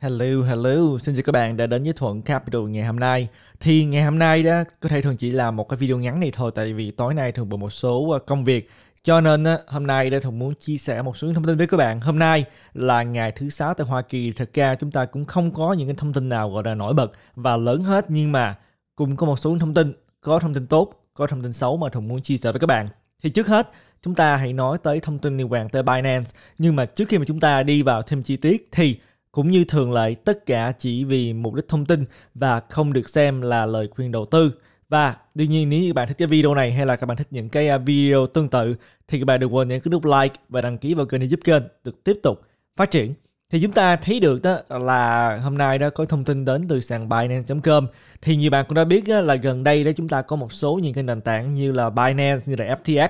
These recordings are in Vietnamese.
Hello, hello, xin chào các bạn đã đến với Thuận Capital ngày hôm nay Thì ngày hôm nay đó, có thể Thuận chỉ làm một cái video ngắn này thôi Tại vì tối nay Thuận bận một số ờ, công việc Cho nên đó, hôm nay đây Thuận muốn chia sẻ một số thông tin với các bạn Hôm nay là ngày thứ sáu tại Hoa Kỳ Thật ra chúng ta cũng không có những cái thông tin nào gọi là nổi bật và lớn hết Nhưng mà cũng có một số thông tin, có thông tin tốt, có thông tin xấu mà Thuận muốn chia sẻ với các bạn Thì trước hết chúng ta hãy nói tới thông tin liên quan tới Binance Nhưng mà trước khi mà chúng ta đi vào thêm chi tiết thì cũng như thường lệ, tất cả chỉ vì mục đích thông tin và không được xem là lời khuyên đầu tư. Và đương nhiên nếu như bạn thích cái video này hay là các bạn thích những cái à, video tương tự thì các bạn đừng quên nhấn cái nút like và đăng ký vào kênh để giúp kênh được tiếp tục phát triển. Thì chúng ta thấy được đó là hôm nay đó có thông tin đến từ sàn Binance.com Thì nhiều bạn cũng đã biết là gần đây đó chúng ta có một số những cái nền tảng như là Binance, như là FTX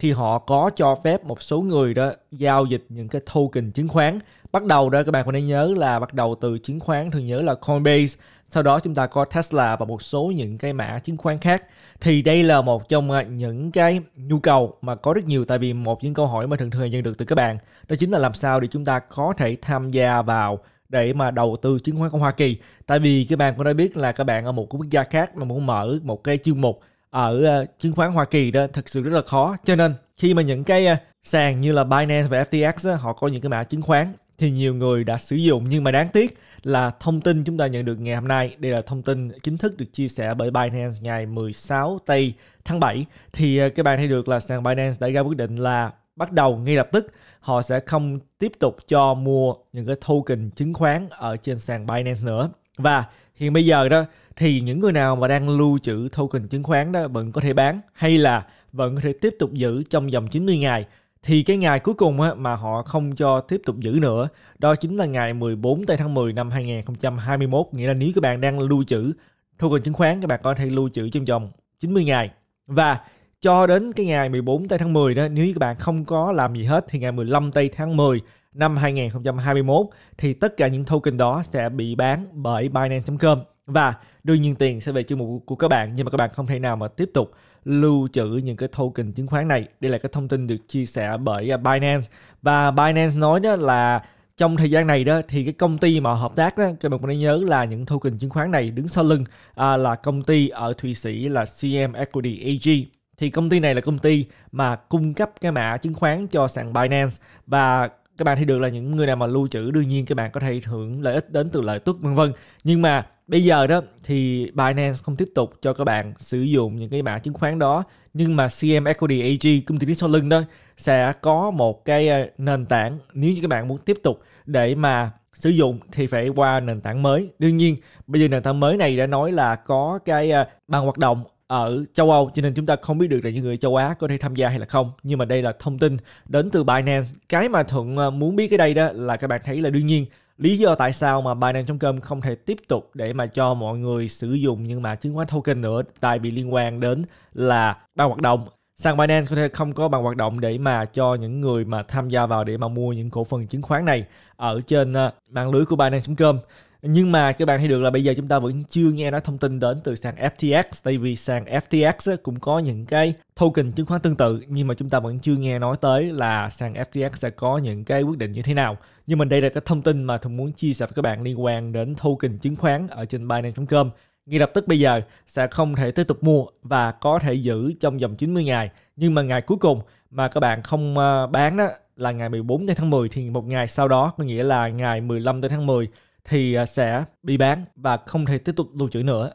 thì họ có cho phép một số người đó giao dịch những cái token chứng khoán. Bắt đầu đó các bạn có nên nhớ là bắt đầu từ chứng khoán thường nhớ là Coinbase, sau đó chúng ta có Tesla và một số những cái mã chứng khoán khác. Thì đây là một trong những cái nhu cầu mà có rất nhiều tại vì một những câu hỏi mà thường thường nhận được từ các bạn đó chính là làm sao để chúng ta có thể tham gia vào để mà đầu tư chứng khoán của Hoa Kỳ. Tại vì các bạn cũng đã biết là các bạn ở một quốc gia khác mà muốn mở một cái chương mục ở ờ, chứng khoán Hoa Kỳ đó thực sự rất là khó. Cho nên khi mà những cái ờ, sàn như là Binance và FTX họ có những cái mã chứng khoán thì nhiều người đã sử dụng nhưng mà đáng tiếc là thông tin chúng ta nhận được ngày hôm nay đây là thông tin chính thức được chia sẻ bởi Binance ngày 16 tây tháng 7 thì ờ, các bạn thấy được là sàn Binance đã ra quyết định là bắt đầu ngay lập tức họ sẽ không tiếp tục cho mua những cái token chứng khoán ở trên sàn Binance nữa và hiện bây giờ đó thì những người nào mà đang lưu trữ token chứng khoán đó vẫn có thể bán hay là vẫn có thể tiếp tục giữ trong vòng 90 ngày thì cái ngày cuối cùng mà họ không cho tiếp tục giữ nữa đó chính là ngày 14 tây tháng 10 năm 2021 nghĩa là nếu các bạn đang lưu trữ token chứng khoán các bạn có thể lưu trữ trong vòng 90 ngày và cho đến cái ngày 14 tây tháng 10 đó nếu các bạn không có làm gì hết thì ngày 15 tây tháng 10 năm 2021 thì tất cả những token đó sẽ bị bán bởi Binance.com và đương nhiên tiền sẽ về chương mục của các bạn nhưng mà các bạn không thể nào mà tiếp tục lưu trữ những cái token chứng khoán này đây là cái thông tin được chia sẻ bởi à, Binance và Binance nói đó là trong thời gian này đó thì cái công ty mà hợp tác đó các bạn có nhớ là những token chứng khoán này đứng sau lưng à, là công ty ở Thụy Sĩ là CM Equity AG thì công ty này là công ty mà cung cấp cái mã chứng khoán cho sàn Binance và các bạn thấy được là những người nào mà lưu trữ đương nhiên các bạn có thể hưởng lợi ích đến từ lợi tức vân vân nhưng mà bây giờ đó thì Binance không tiếp tục cho các bạn sử dụng những cái mã chứng khoán đó nhưng mà CM Equity AG công ty đứng sau lưng đó sẽ có một cái ờ, nền tảng nếu như các bạn muốn tiếp tục để mà sử dụng thì phải qua nền tảng mới đương nhiên bây giờ nền tảng mới này đã nói là có cái ờ, ban hoạt động ở châu Âu cho nên chúng ta không biết được là những người châu Á có thể tham gia hay là không nhưng mà đây là thông tin đến từ Binance cái mà thuận ờ, muốn biết cái đây đó là các bạn thấy là đương nhiên lý do tại sao mà Binance.com không thể tiếp tục để mà cho mọi người sử dụng nhưng mà chứng khoán token nữa tại vì liên quan đến là ban hoạt động Sang Binance có thể không có bằng hoạt động để mà cho những người mà tham gia vào để mà mua những cổ phần chứng khoán này ở trên ờ, mạng lưới của Binance.com nhưng mà các bạn thấy được là bây giờ chúng ta vẫn chưa nghe nói thông tin đến từ sàn FTX tại vì sàn FTX cũng có những cái token chứng khoán tương tự nhưng mà chúng ta vẫn chưa nghe nói tới là sàn FTX sẽ có những cái quyết định như thế nào nhưng mình đây là cái thông tin mà thường muốn chia sẻ với các bạn liên quan đến token chứng khoán ở trên Binance.com ngay lập tức bây giờ sẽ không thể tiếp tục mua và có thể giữ trong vòng 90 ngày nhưng mà ngày cuối cùng mà các bạn không ờ, bán đó là ngày 14 tháng 10 thì một ngày sau đó có nghĩa là ngày 15 tháng 10 thì à, sẽ bị bán và không thể tiếp tục lưu trữ nữa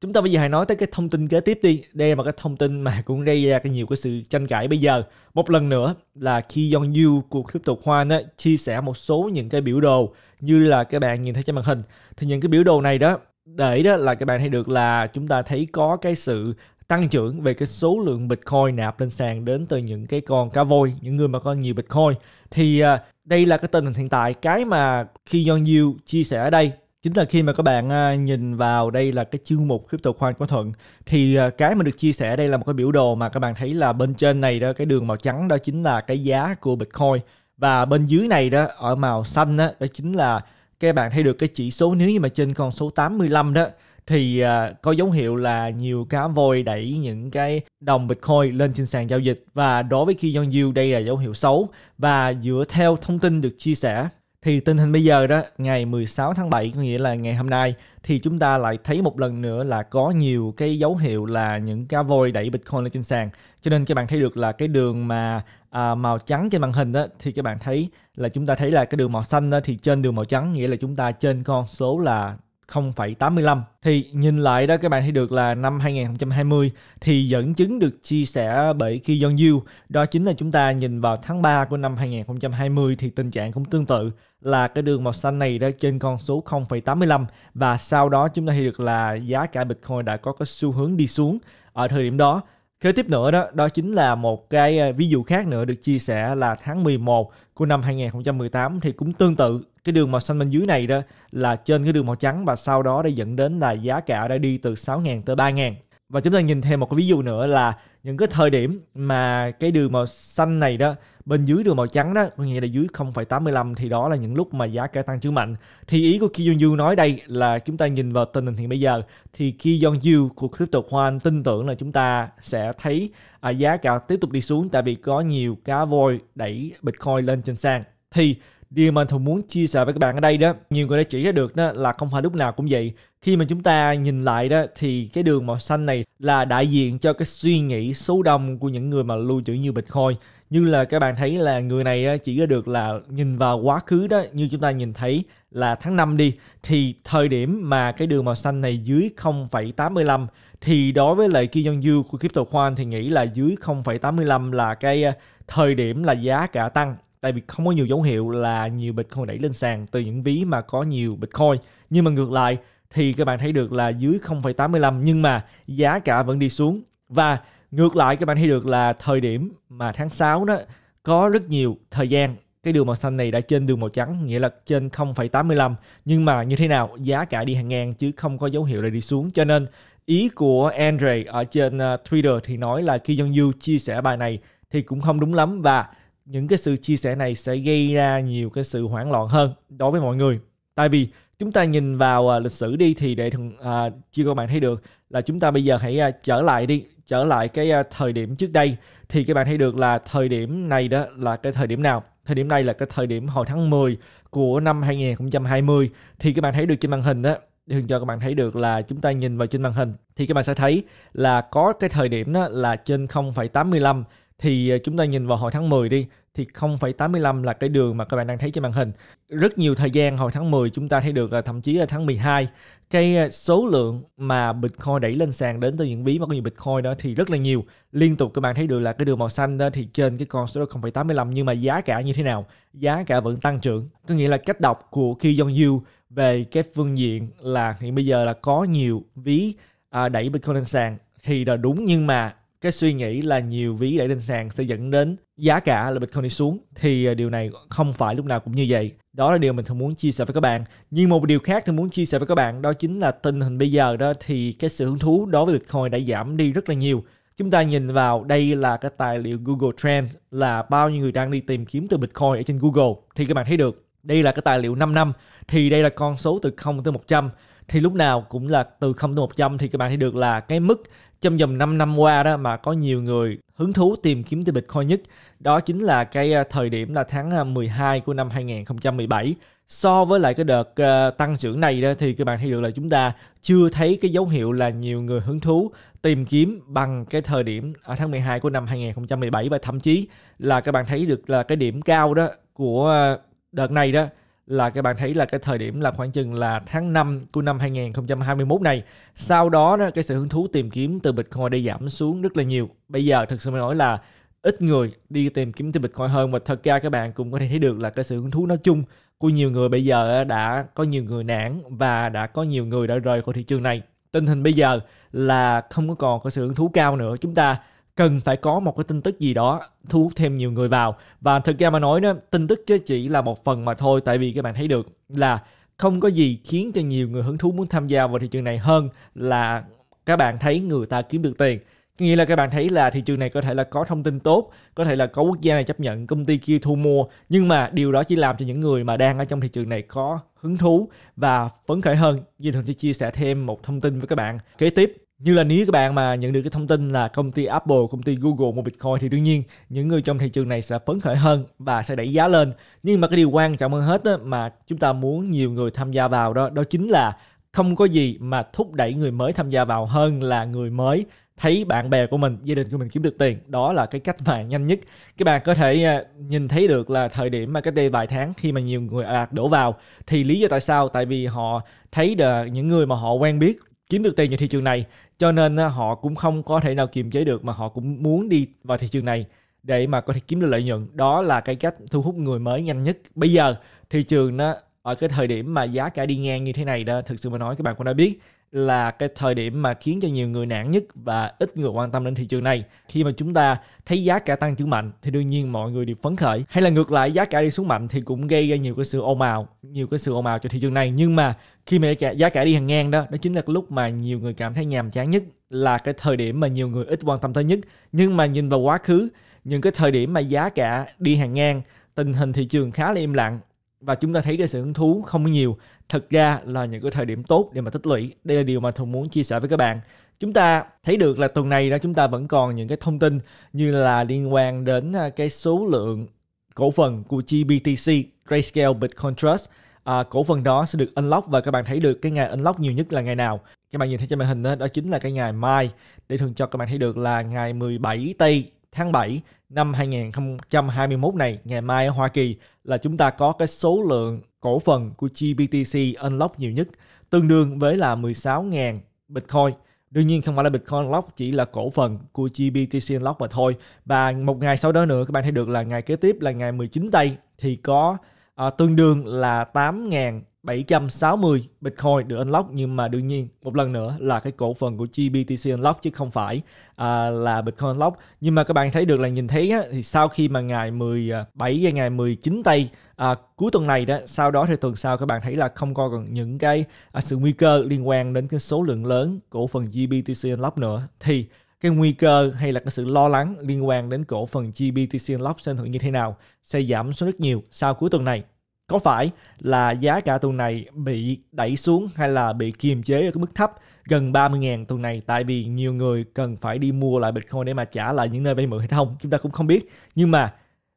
chúng ta bây giờ hãy nói tới cái thông tin kế tiếp đi đây là một cái thông tin mà cũng gây ra cái nhiều cái sự tranh cãi bây giờ một lần nữa là khi Jong Yu của Crypto Khoan á, chia sẻ một số những cái biểu đồ như là các bạn nhìn thấy trên màn hình thì những cái biểu đồ này đó để đó là các bạn thấy được là chúng ta thấy có cái sự tăng trưởng về cái số lượng Bitcoin nạp lên sàn đến từ những cái con cá voi, những người mà có nhiều Bitcoin thì uh, đây là cái tình hình hiện tại cái mà khi Yon Yu chia sẻ ở đây chính là khi mà các bạn à, nhìn vào đây là cái chương mục crypto khoan của thuận thì à, cái mà được chia sẻ đây là một cái biểu đồ mà các bạn thấy là bên trên này đó cái đường màu trắng đó chính là cái giá của bitcoin và bên dưới này đó ở màu xanh đó, đó chính là các bạn thấy được cái chỉ số nếu như mà trên con số 85 đó thì uh, có dấu hiệu là nhiều cá voi đẩy những cái đồng Bitcoin lên trên sàn giao dịch và đối với Ki Jong Yu đây là dấu hiệu xấu và dựa theo thông tin được chia sẻ thì tình hình bây giờ đó ngày 16 tháng 7 có nghĩa là ngày hôm nay thì chúng ta lại thấy một lần nữa là có nhiều cái dấu hiệu là những cá voi đẩy Bitcoin lên trên sàn cho nên các bạn thấy được là cái đường mà à, màu trắng trên màn hình đó thì các bạn thấy là chúng ta thấy là cái đường màu xanh đó thì trên đường màu trắng nghĩa là chúng ta trên con số là 0,85 thì nhìn lại đó các bạn thấy được là năm 2020 thì dẫn chứng được chia sẻ bởi Ki Jong Yu đó chính là chúng ta nhìn vào tháng 3 của năm 2020 thì tình trạng cũng tương tự là cái đường màu xanh này đó trên con số 0,85 và sau đó chúng ta thấy được là giá cả Bitcoin đã có cái xu hướng đi xuống ở thời điểm đó Kế tiếp nữa đó, đó chính là một cái à, ví dụ khác nữa được chia sẻ là tháng 11 của năm 2018 thì cũng tương tự cái đường màu xanh bên dưới này đó là trên cái đường màu trắng và sau đó đã dẫn đến là giá cả ở đây đi từ 6.000 tới 3.000 và chúng ta nhìn thêm một cái ví dụ nữa là những cái thời điểm mà cái đường màu xanh này đó bên dưới đường màu trắng đó có nghĩa là dưới 0,85 thì đó là những lúc mà giá cả tăng trưởng mạnh thì ý của Kim Jong nói đây là chúng ta nhìn vào tình hình hiện bây giờ thì Kim Jong Ju của Crypto Hoan tin tưởng là chúng ta sẽ thấy à, giá cả tiếp tục đi xuống tại vì có nhiều cá voi đẩy Bitcoin lên trên sàn thì Điều mà Thùng muốn chia sẻ với các bạn ở đây đó, nhiều người đã chỉ ra được đó là không phải lúc nào cũng vậy. Khi mà chúng ta nhìn lại đó thì cái đường màu xanh này là đại diện cho cái suy nghĩ số đông của những người mà lưu trữ nhiều Bitcoin. Như là các bạn thấy là người này chỉ ra được là nhìn vào quá khứ đó, như chúng ta nhìn thấy là tháng 5 đi, thì thời điểm mà cái đường màu xanh này dưới 0,85 thì đối với lại Kim Jong Yu của Crypto Khoan thì nghĩ là dưới 0,85 là cái ờ, thời điểm là giá cả tăng tại vì không có nhiều dấu hiệu là nhiều Bitcoin đẩy lên sàn từ những ví mà có nhiều Bitcoin. Nhưng mà ngược lại thì các bạn thấy được là dưới 0,85 nhưng mà giá cả vẫn đi xuống. Và ngược lại các bạn thấy được là thời điểm mà tháng 6 đó có rất nhiều thời gian cái đường màu xanh này đã trên đường màu trắng nghĩa là trên 0,85 nhưng mà như thế nào giá cả đi hàng ngang chứ không có dấu hiệu là đi xuống cho nên ý của Andre ở trên ờ, Twitter thì nói là khi Jong Yu chia sẻ bài này thì cũng không đúng lắm và những cái sự chia sẻ này sẽ gây ra nhiều cái sự hoảng loạn hơn đối với mọi người tại vì chúng ta nhìn vào à, lịch sử đi thì để thường à, chưa các bạn thấy được là chúng ta bây giờ hãy à, trở lại đi trở lại cái à, thời điểm trước đây thì các bạn thấy được là thời điểm này đó là cái thời điểm nào thời điểm này là cái thời điểm hồi tháng 10 của năm 2020 thì các bạn thấy được trên màn hình đó thường cho các bạn thấy được là chúng ta nhìn vào trên màn hình thì các bạn sẽ thấy là có cái thời điểm đó là trên 0,85 thì ờ, chúng ta nhìn vào hồi tháng 10 đi thì 0,85 là cái đường mà các bạn đang thấy trên màn hình. Rất nhiều thời gian hồi tháng 10 chúng ta thấy được là thậm chí là tháng 12 cái ờ, số lượng mà Bitcoin đẩy lên sàn đến từ những ví mà có nhiều Bitcoin đó thì rất là nhiều. Liên tục các bạn thấy được là cái đường màu xanh đó thì trên cái con số 0,85 nhưng mà giá cả như thế nào? Giá cả vẫn tăng trưởng. Có nghĩa là cách đọc của Ki Jong Yu về cái phương diện là hiện bây giờ là có nhiều ví à, đẩy Bitcoin lên sàn thì là đúng nhưng mà cái suy nghĩ là nhiều ví đẩy lên sàn sẽ dẫn đến giá cả là Bitcoin đi xuống thì à, điều này không phải lúc nào cũng như vậy. Đó là điều mình thường muốn chia sẻ với các bạn. Nhưng một điều khác thường muốn chia sẻ với các bạn đó chính là tình hình bây giờ đó thì cái sự hứng thú đối với Bitcoin đã giảm đi rất là nhiều. Chúng ta nhìn vào đây là cái tài liệu Google Trends là bao nhiêu người đang đi tìm kiếm từ Bitcoin ở trên Google thì các bạn thấy được. Đây là cái tài liệu 5 năm thì đây là con số từ 0 tới 100 thì lúc nào cũng là từ 0 tới 100 thì các bạn thấy được là cái mức trong vòng 5 năm qua đó mà có nhiều người hứng thú tìm kiếm từ Bitcoin nhất đó chính là cái à, thời điểm là tháng 12 à, của năm 2017 so với lại cái đợt à, tăng trưởng này đó thì các bạn thấy được là chúng ta chưa thấy cái dấu hiệu là nhiều người hứng thú tìm kiếm bằng cái thời điểm ở tháng 12 của năm 2017 và thậm chí là các bạn thấy được là cái điểm cao đó của đợt này đó là các bạn thấy là cái thời điểm là khoảng chừng là tháng 5 của năm 2021 này. Sau đó cái sự hứng thú tìm kiếm từ Bitcoin đi giảm xuống rất là nhiều. Bây giờ thực sự mà nói là ít người đi tìm kiếm từ Bitcoin hơn và thật ra các bạn cũng có thể thấy được là cái sự hứng thú nói chung của nhiều người bây giờ đã có nhiều người nản và đã có nhiều người đã rời khỏi thị trường này. Tình hình bây giờ là không có còn có sự hứng thú cao nữa. Chúng ta cần phải có một cái tin tức gì đó thu hút thêm nhiều người vào và thực ra mà nói đó tin tức chứ chỉ là một phần mà thôi tại vì các bạn thấy được là không có gì khiến cho nhiều người hứng thú muốn tham gia vào thị trường này hơn là các bạn thấy người ta kiếm được tiền nghĩa là các bạn thấy là thị trường này có thể là có thông tin tốt có thể là có quốc gia này chấp nhận công ty kia thu mua nhưng mà điều đó chỉ làm cho những người mà đang ở trong thị trường này có hứng thú và phấn khởi hơn Duy Thường sẽ chia sẻ thêm một thông tin với các bạn kế tiếp như là nếu các bạn mà nhận được cái thông tin là công ty Apple, công ty Google mua Bitcoin thì đương nhiên những người trong thị trường này sẽ phấn khởi hơn và sẽ đẩy giá lên. Nhưng mà cái điều quan trọng hơn hết đó, mà chúng ta muốn nhiều người tham gia vào đó đó chính là không có gì mà thúc đẩy người mới tham gia vào hơn là người mới thấy bạn bè của mình, gia đình của mình kiếm được tiền. Đó là cái cách mà nhanh nhất. Các bạn có thể à, nhìn thấy được là thời điểm mà cái đây vài tháng khi mà nhiều người ạt đổ vào thì lý do tại sao? Tại vì họ thấy được những người mà họ quen biết kiếm được tiền trên thị trường này cho nên họ cũng không có thể nào kiềm chế được mà họ cũng muốn đi vào thị trường này để mà có thể kiếm được lợi nhuận đó là cái cách thu hút người mới nhanh nhất bây giờ thị trường nó ở cái thời điểm mà giá cả đi ngang như thế này đó thực sự mà nói các bạn cũng đã biết là cái thời điểm mà khiến cho nhiều người nản nhất và ít người quan tâm đến thị trường này. Khi mà chúng ta thấy giá cả tăng trưởng mạnh thì đương nhiên mọi người đều phấn khởi. Hay là ngược lại giá cả đi xuống mạnh thì cũng gây ra nhiều cái sự ồn ào, nhiều cái sự ồn ào cho thị trường này. Nhưng mà khi mà giá cả đi hàng ngang đó, đó chính là lúc mà nhiều người cảm thấy nhàm chán nhất là cái thời điểm mà nhiều người ít quan tâm tới nhất. Nhưng mà nhìn vào quá khứ, những cái thời điểm mà giá cả đi hàng ngang tình hình thị trường khá là im lặng và chúng ta thấy cái sự hứng thú không nhiều thật ra là những cái thời điểm tốt để mà tích lũy đây là điều mà thùng muốn chia sẻ với các bạn chúng ta thấy được là tuần này đó chúng ta vẫn còn những cái thông tin như là liên quan đến à, cái số lượng cổ phần của GBTC Grayscale Bitcoin Trust à, cổ phần đó sẽ được unlock và các bạn thấy được cái ngày unlock nhiều nhất là ngày nào các bạn nhìn thấy trên màn hình đó, đó chính là cái ngày mai để thường cho các bạn thấy được là ngày 17 tây tháng 7 năm 2021 này, ngày mai ở Hoa Kỳ là chúng ta có cái số lượng cổ phần của GBTC unlock nhiều nhất, tương đương với là 16.000 Bitcoin. Đương nhiên không phải là Bitcoin Unlock chỉ là cổ phần của GBTC Unlock mà thôi. Và một ngày sau đó nữa các bạn thấy được là ngày kế tiếp là ngày 19 tây thì có à, tương đương là 8.000 760 Bitcoin được unlock nhưng mà đương nhiên một lần nữa là cái cổ phần của GBTC unlock chứ không phải à, là Bitcoin unlock nhưng mà các bạn thấy được là nhìn thấy á, thì sau khi mà ngày 17 và ngày 19 tây à, cuối tuần này đó sau đó thì tuần sau các bạn thấy là không còn những cái à, sự nguy cơ liên quan đến cái số lượng lớn cổ phần GBTC unlock nữa thì cái nguy cơ hay là cái sự lo lắng liên quan đến cổ phần GBTC Unlock sẽ thử như thế nào sẽ giảm xuống rất nhiều sau cuối tuần này có phải là giá cả tuần này bị đẩy xuống hay là bị kiềm chế ở cái mức thấp gần 30.000 tuần này tại vì nhiều người cần phải đi mua lại Bitcoin để mà trả lại những nơi vay mượn hay không chúng ta cũng không biết nhưng mà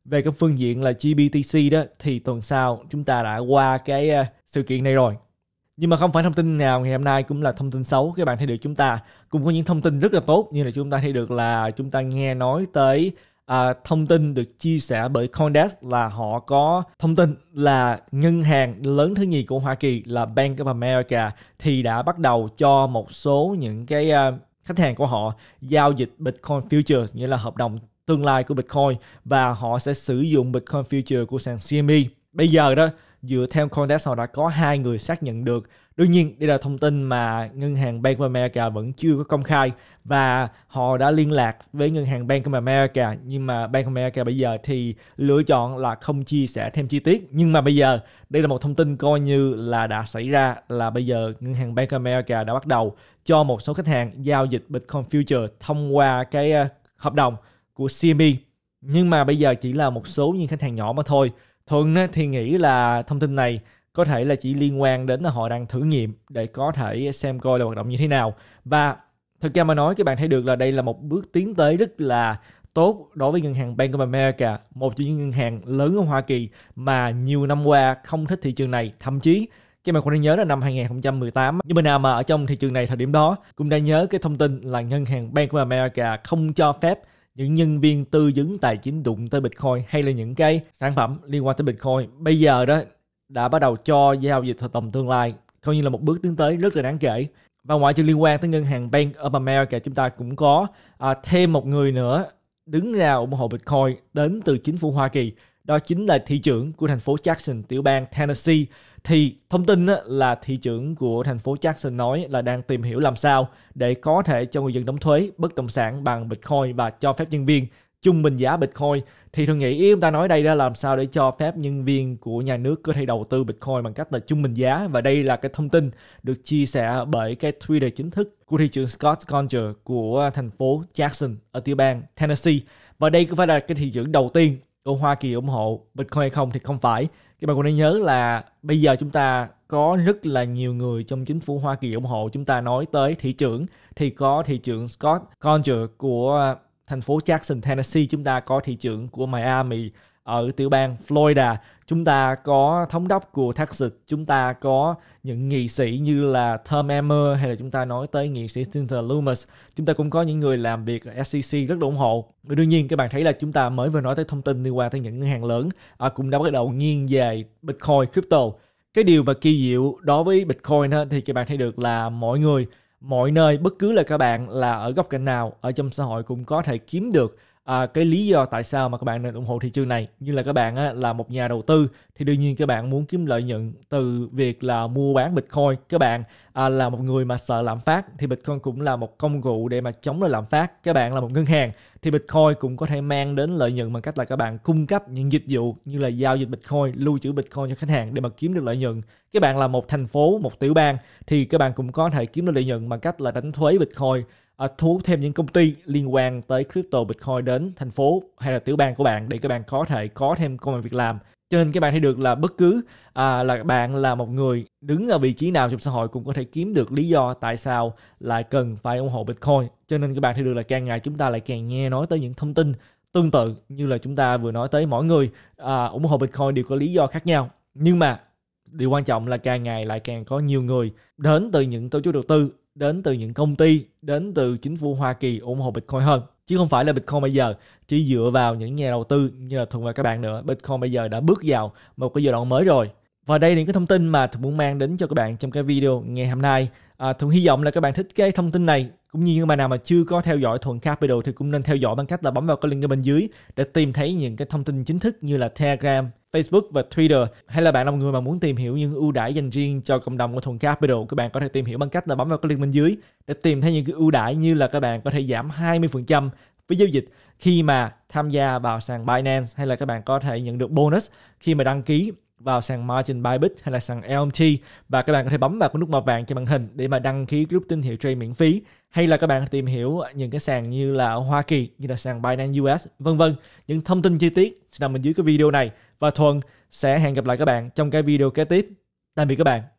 về cái phương diện là GBTC đó thì tuần sau chúng ta đã qua cái ờ, sự kiện này rồi nhưng mà không phải thông tin nào ngày hôm nay cũng là thông tin xấu các bạn thấy được chúng ta cũng có những thông tin rất là tốt như là chúng ta thấy được là chúng ta nghe nói tới à, thông tin được chia sẻ bởi Coindesk là họ có thông tin là ngân hàng lớn thứ nhì của Hoa Kỳ là Bank of America thì đã bắt đầu cho một số những cái à, khách hàng của họ giao dịch Bitcoin futures nghĩa là hợp đồng tương lai của Bitcoin và họ sẽ sử dụng Bitcoin future của sàn CME. Bây giờ đó dựa theo Coindesk họ đã có hai người xác nhận được Đương nhiên, đây là thông tin mà ngân hàng Bank of America vẫn chưa có công khai và họ đã liên lạc với ngân hàng Bank of America nhưng mà Bank of America bây giờ thì lựa chọn là không chia sẻ thêm chi tiết. Nhưng mà bây giờ đây là một thông tin coi như là đã xảy ra là bây giờ ngân hàng Bank of America đã bắt đầu cho một số khách hàng giao dịch Bitcoin Future thông qua cái ờ, hợp đồng của CME. Nhưng mà bây giờ chỉ là một số những khách hàng nhỏ mà thôi. Thuận thì nghĩ là thông tin này có thể là chỉ liên quan đến là họ đang thử nghiệm để có thể xem coi là hoạt động như thế nào và thực ra mà nói các bạn thấy được là đây là một bước tiến tới rất là tốt đối với ngân hàng Bank of America, một trong những ngân hàng lớn ở Hoa Kỳ mà nhiều năm qua không thích thị trường này, thậm chí các bạn cũng đang nhớ là năm 2018 những bên nào mà ở trong thị trường này thời điểm đó cũng đã nhớ cái thông tin là ngân hàng Bank of America không cho phép những nhân viên tư vấn tài chính đụng tới Bitcoin hay là những cái sản phẩm liên quan tới Bitcoin. Bây giờ đó đã bắt đầu cho giao dịch hợp đồng tương lai coi như là một bước tiến tới rất là đáng kể và ngoại trừ liên quan tới ngân hàng Bank of America chúng ta cũng có à, thêm một người nữa đứng ra ủng hộ Bitcoin đến từ chính phủ Hoa Kỳ đó chính là thị trưởng của thành phố Jackson tiểu bang Tennessee thì thông tin là thị trưởng của thành phố Jackson nói là đang tìm hiểu làm sao để có thể cho người dân đóng thuế bất động sản bằng Bitcoin và cho phép nhân viên trung bình giá Bitcoin thì thường nghĩ ý ông ta nói đây đó làm sao để cho phép nhân viên của nhà nước có thể đầu tư Bitcoin bằng cách là trung bình giá và đây là cái thông tin được chia sẻ bởi cái Twitter chính thức của thị trưởng Scott Conger của thành phố Jackson ở tiểu bang Tennessee và đây có phải là cái thị trưởng đầu tiên của Hoa Kỳ ủng hộ Bitcoin hay không thì không phải các bạn cũng nên nhớ là bây giờ chúng ta có rất là nhiều người trong chính phủ Hoa Kỳ ủng hộ chúng ta nói tới thị trưởng thì có thị trưởng Scott Conger của thành phố Jackson, Tennessee chúng ta có thị trưởng của Miami ở tiểu bang Florida chúng ta có thống đốc của Texas chúng ta có những nghị sĩ như là Tom Emmer hay là chúng ta nói tới nghị sĩ Cynthia Loomis chúng ta cũng có những người làm việc ở SEC rất là ủng hộ đương nhiên các bạn thấy là chúng ta mới vừa nói tới thông tin liên quan tới những ngân hàng lớn à, cũng đã bắt đầu nghiêng về Bitcoin crypto cái điều mà kỳ diệu đối với Bitcoin đó, thì các bạn thấy được là mọi người mọi nơi bất cứ là các bạn là ở góc cạnh nào ở trong xã hội cũng có thể kiếm được à, cái lý do tại sao mà các bạn nên ủng hộ thị trường này như là các bạn á, là một nhà đầu tư thì đương nhiên các bạn muốn kiếm lợi nhuận từ việc là mua bán bitcoin các bạn à, là một người mà sợ lạm phát thì bitcoin cũng là một công cụ để mà chống lại lạm phát các bạn là một ngân hàng thì Bitcoin cũng có thể mang đến lợi nhuận bằng cách là các bạn cung cấp những dịch vụ như là giao dịch Bitcoin, lưu trữ Bitcoin cho khách hàng để mà kiếm được lợi nhuận. Các bạn là một thành phố, một tiểu bang thì các bạn cũng có thể kiếm được lợi nhuận bằng cách là đánh thuế Bitcoin, à, thu thêm những công ty liên quan tới crypto Bitcoin đến thành phố hay là tiểu bang của bạn để các bạn có thể có thêm công việc làm cho nên các bạn thấy được là bất cứ à, là bạn là một người đứng ở vị trí nào trong xã hội cũng có thể kiếm được lý do tại sao lại cần phải ủng hộ Bitcoin cho nên các bạn thấy được là càng ngày chúng ta lại càng nghe nói tới những thông tin tương tự như là chúng ta vừa nói tới mỗi người à, ủng hộ Bitcoin đều có lý do khác nhau nhưng mà điều quan trọng là càng ngày lại càng có nhiều người đến từ những tổ chức đầu tư đến từ những công ty đến từ chính phủ Hoa Kỳ ủng hộ Bitcoin hơn chứ không phải là Bitcoin bây giờ chỉ dựa vào những nhà đầu tư như là Thuận và các bạn nữa Bitcoin bây giờ đã bước vào một cái giai đoạn mới rồi và đây là những cái thông tin mà Thuận muốn mang đến cho các bạn trong cái video ngày hôm nay à, Thuận hy vọng là các bạn thích cái thông tin này cũng như những bạn nào mà chưa có theo dõi thuận capital thì cũng nên theo dõi bằng cách là bấm vào cái link ở bên dưới để tìm thấy những cái thông tin chính thức như là telegram Facebook và Twitter hay là bạn là một người mà muốn tìm hiểu những ưu đãi dành riêng cho cộng đồng của Thuận Capital các bạn có thể tìm hiểu bằng cách là bấm vào cái link bên dưới để tìm thấy những cái ưu đãi như là các bạn có thể giảm 20% với giao dịch khi mà tham gia vào sàn Binance hay là các bạn có thể nhận được bonus khi mà đăng ký vào sàn Margin Bybit hay là sàn LMT và các bạn có thể bấm vào cái nút màu vàng trên màn hình để mà đăng ký group tín hiệu trade miễn phí hay là các bạn tìm hiểu những cái sàn như là ở Hoa Kỳ như là sàn Binance US vân vân những thông tin chi tiết sẽ nằm bên dưới cái video này và Thuần sẽ hẹn gặp lại các bạn trong cái video kế tiếp tạm biệt các bạn